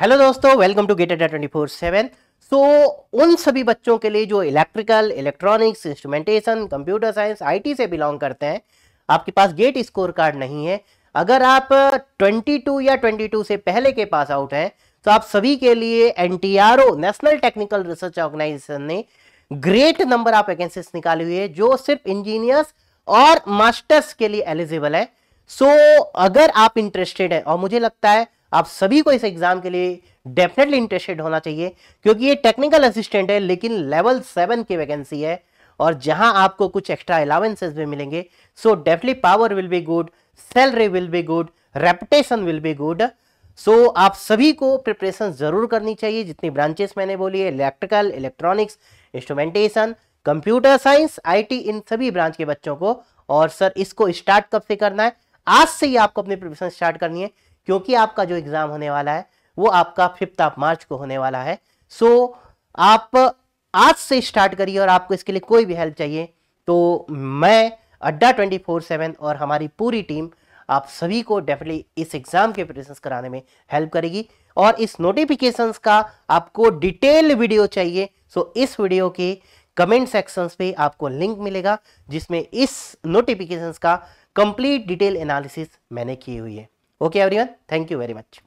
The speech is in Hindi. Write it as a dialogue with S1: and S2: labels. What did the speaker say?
S1: हेलो दोस्तों वेलकम टू गेट एटा ट्वेंटी फोर सेवन सो उन सभी बच्चों के लिए जो electrical electronics instrumentation computer science IT से बिलोंग करते हैं आपके पास गेट स्कोर कार्ड नहीं है अगर आप 22 या 22 से पहले के पास आउट हैं तो आप सभी के लिए N National Technical Research Organisation ने ग्रेट नंबर ऑफ वैकेंसीज निकाली हुई है जो सिर्फ इंजीनियर्स और मास्टर्स के लिए एलिजिबल है सो so, अगर आप इंटरेस्टेड हैं और मुझे लगता है आप सभी को इस एग्ज़ाम के लिए डेफिनेटली इंटरेस्टेड होना चाहिए क्योंकि ये टेक्निकल असिस्टेंट है लेकिन लेवल सेवन की वैकेंसी है और जहां आपको कुछ एक्स्ट्रा अलावेंसेज भी मिलेंगे so definitely power will be good salary will be good reputation will be good so आप सभी को प्रिपरेशन ज़रूर करनी चाहिए जितनी ब्रांचेस मैंने बोली है electrical electronics instrumentation computer science IT इन सभी ब्रांच के बच्चों को और सर इसको स्टार्ट कब से करना है आज से ही आपको अपनी प्रिपरेशन स्टार्ट करनी है क्योंकि आपका जो एग्ज़ाम होने वाला है वो आपका फिफ्थ ऑफ मार्च को होने वाला है सो आप आज से स्टार्ट करिए और आपको इसके लिए कोई भी हेल्प चाहिए तो मैं अड्डा ट्वेंटी फोर सेवन और हमारी पूरी टीम आप सभी को डेफिनेटली इस एग्ज़ाम के प्रेजेंस कराने में हेल्प करेगी और इस नोटिफिकेशंस का आपको डिटेल वीडियो चाहिए सो इस वीडियो के कमेंट सेक्शंस पे आपको लिंक मिलेगा जिसमें इस नोटिफिकेशंस का कंप्लीट डिटेल एनालिसिस मैंने की हुई है Okay everyone, thank you very much.